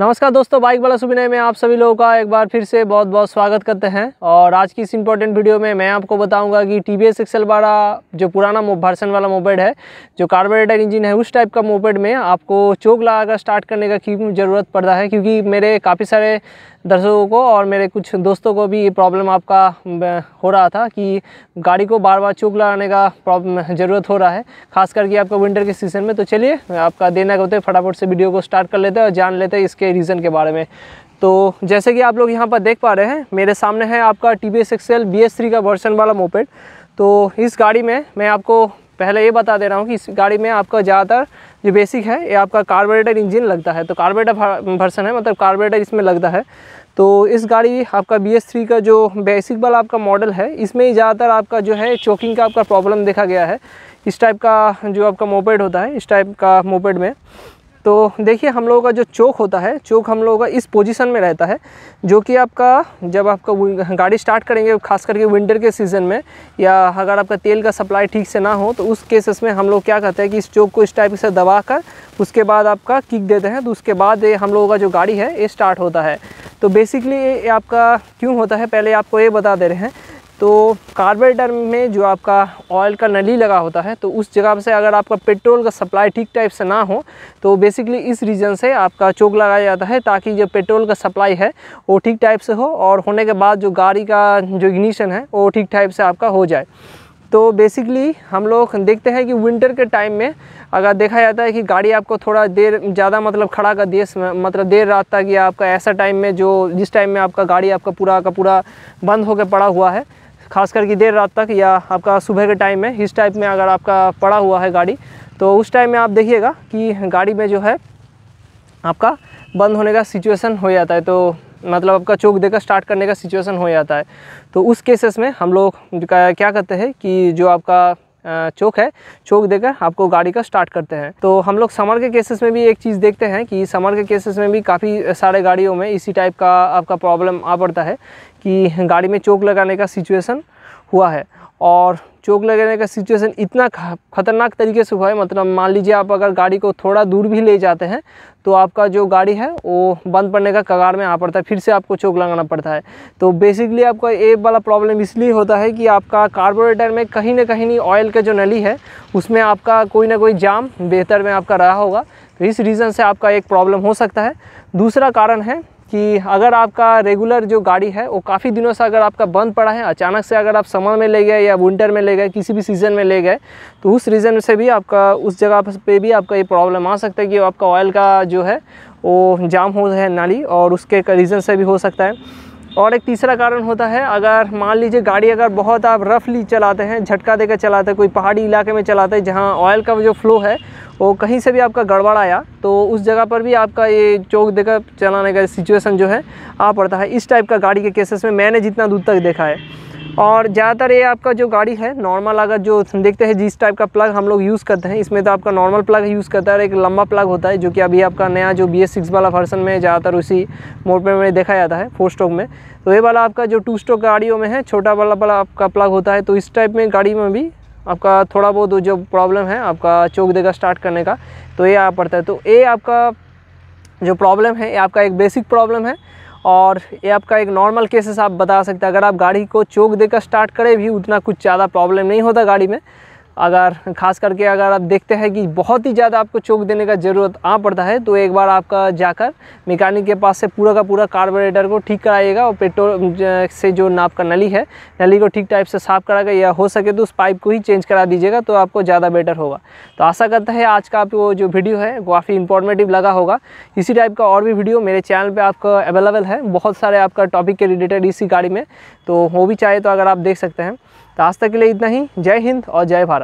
नमस्कार दोस्तों बाइक वाला सुबिनय में आप सभी लोगों का एक बार फिर से बहुत बहुत स्वागत करते हैं और आज की इस इम्पोर्टेंट वीडियो में मैं आपको बताऊंगा कि टी वी एस एक्सएल जो पुराना भर्सन वाला मोबाइल है जो कार्बोरेटर इंजन है उस टाइप का मोबाइल में आपको चोक लगाकर स्टार्ट करने का क्यों ज़रूरत पड़ता है क्योंकि मेरे काफ़ी सारे दर्शकों को और मेरे कुछ दोस्तों को भी ये प्रॉब्लम आपका हो रहा था कि गाड़ी को बार बार चूक लगाने का प्रॉब्लम ज़रूरत हो रहा है खास करके आपको विंटर के सीज़न में तो चलिए आपका देना कहते हैं फटाफट से वीडियो को स्टार्ट कर लेते हैं और जान लेते हैं इसके रीज़न के बारे में तो जैसे कि आप लोग यहाँ पर देख पा रहे हैं मेरे सामने है आपका T V S XL B S three का वर्सन वाला मोपेड तो इस गाड़ी में मैं आपको पहले ये बता दे रहा हूँ कि इस गाड़ी में आपका ज़्यादातर जो बेसिक है ये आपका कार्बोरेटर इंजन लगता है तो कार्बोरेटर वर्सन है मतलब कार्बोरेटर इसमें लगता है तो इस गाड़ी आपका बी एस थ्री का जो बेसिक वाला आपका मॉडल है इसमें ही ज़्यादातर आपका जो है चोकिंग का आपका प्रॉब्लम देखा गया है इस टाइप का जो आपका मोपेड होता है इस टाइप का मोपेड में तो देखिए हम लोगों का जो चोक होता है चोक हम लोगों का इस पोजीशन में रहता है जो कि आपका जब आपका गाड़ी स्टार्ट करेंगे खास करके विंटर के सीज़न में या अगर आपका तेल का सप्लाई ठीक से ना हो तो उस केसेस में हम लोग क्या करते हैं कि इस चोक को इस टाइप से दबा कर उसके बाद आपका किक देते हैं तो उसके बाद ये हम लोगों का जो गाड़ी है ये स्टार्ट होता है तो बेसिकली ये आपका क्यों होता है पहले आपको ये बता दे रहे हैं तो कार्बोरेटर में जो आपका ऑयल का नली लगा होता है तो उस जगह से अगर आपका पेट्रोल का सप्लाई ठीक टाइप से ना हो तो बेसिकली इस रीजन से आपका चोक लगाया जाता है ताकि जो पेट्रोल का सप्लाई है वो ठीक टाइप से हो और होने के बाद जो गाड़ी का जो इग्निशन है वो ठीक टाइप से आपका हो जाए तो बेसिकली हम लोग देखते हैं कि विंटर के टाइम में अगर देखा जाता है कि गाड़ी आपको थोड़ा देर ज़्यादा मतलब खड़ा का देश में मतलब देर रात तक या आपका ऐसा टाइम में जो जिस टाइम में आपका गाड़ी आपका पूरा का पूरा बंद होकर पड़ा हुआ है खास करके देर रात तक या आपका सुबह के टाइम में इस टाइप में अगर आपका पड़ा हुआ है गाड़ी तो उस टाइम में आप देखिएगा कि गाड़ी में जो है आपका बंद होने का सिचुएसन हो जाता है तो मतलब आपका चौक देकर स्टार्ट करने का सिचुएसन हो जाता है तो उस केसेस में हम लोग क्या करते हैं कि जो आपका चौक है चौक देकर आपको गाड़ी का स्टार्ट करते हैं तो हम लोग समर के केसेस में भी एक चीज़ देखते हैं कि समर के केसेस में भी काफ़ी सारे गाड़ियों में इसी टाइप का आपका प्रॉब्लम आ पड़ता है कि गाड़ी में चोक लगाने का सिचुएसन हुआ है और चोक लगाने का सिचुएसन इतना ख़तरनाक तरीके से हुआ है मतलब मान लीजिए आप अगर गाड़ी को थोड़ा दूर भी ले जाते हैं तो आपका जो गाड़ी है वो बंद पड़ने का कगार में आ पड़ता है फिर से आपको चोक लगाना पड़ता है तो बेसिकली आपका एक वाला प्रॉब्लम इसलिए होता है कि आपका कार्बोरेटर में कहीं ना कहीं नहीं ऑयल का जो नली है उसमें आपका कोई ना कोई जाम बेहतर में आपका रहा होगा तो इस रीज़न से आपका एक प्रॉब्लम हो सकता है दूसरा कारण है कि अगर आपका रेगुलर जो गाड़ी है वो काफ़ी दिनों से अगर आपका बंद पड़ा है अचानक से अगर आप समर में ले गए या विंटर में ले गए किसी भी सीज़न में ले गए तो उस रीज़न से भी आपका उस जगह पे भी आपका ये प्रॉब्लम आ सकता है कि आपका ऑयल का जो है वो जाम हो है नाली और उसके रीज़न से भी हो सकता है और एक तीसरा कारण होता है अगर मान लीजिए गाड़ी अगर बहुत आप रफली चलाते हैं झटका देकर चलाते हैं कोई पहाड़ी इलाके में चलाते हैं जहाँ ऑयल का जो फ्लो है और कहीं से भी आपका गड़बड़ आया तो उस जगह पर भी आपका ये चौक देकर चलाने का सिचुएशन जो है आ पड़ता है इस टाइप का गाड़ी के केसेस में मैंने जितना दूर तक देखा है और ज़्यादातर ये आपका जो गाड़ी है नॉर्मल अगर जो देखते हैं जिस टाइप का प्लग हम लोग यूज़ करते हैं इसमें तो आपका नॉर्मल प्लग यूज़ करता है और एक लंबा प्लग होता है जो कि अभी आपका नया जो बी वाला वर्सन में ज़्यादातर उसी मोड में मैंने देखा जाता है फोर स्टॉक में तो ये वाला आपका जो टू स्टॉक गाड़ियों में है छोटा वाला वाला आपका प्लग होता है तो इस टाइप में गाड़ी में भी आपका थोड़ा बहुत जो प्रॉब्लम है आपका चौक देगा स्टार्ट करने का तो ये आ पड़ता है तो ये आपका जो प्रॉब्लम है ये आपका एक बेसिक प्रॉब्लम है और ये आपका एक नॉर्मल केसेस आप बता सकते हैं अगर आप गाड़ी को चौक देकर स्टार्ट करें भी उतना कुछ ज़्यादा प्रॉब्लम नहीं होता गाड़ी में अगर खास करके अगर आप देखते हैं कि बहुत ही ज़्यादा आपको चोक देने का ज़रूरत आ पड़ता है तो एक बार आपका जाकर मैकेनिक के पास से पूरा का पूरा कार्बोरेटर को ठीक कराइएगा और पेट्रोल से जो नाप का नली है नली को ठीक टाइप से साफ़ कराएगा या हो सके तो उस पाइप को ही चेंज करा दीजिएगा तो आपको ज़्यादा बेटर होगा तो आशा करता है आज का वो जो वीडियो है काफ़ी इंफॉर्मेटिव लगा होगा इसी टाइप का और भी वीडियो मेरे चैनल पर आपका अवेलेबल है बहुत सारे आपका टॉपिक के रिलेटेड इसी गाड़ी में तो वो भी चाहे तो अगर आप देख सकते हैं तो आज तक के लिए इतना ही जय हिंद और जय भारत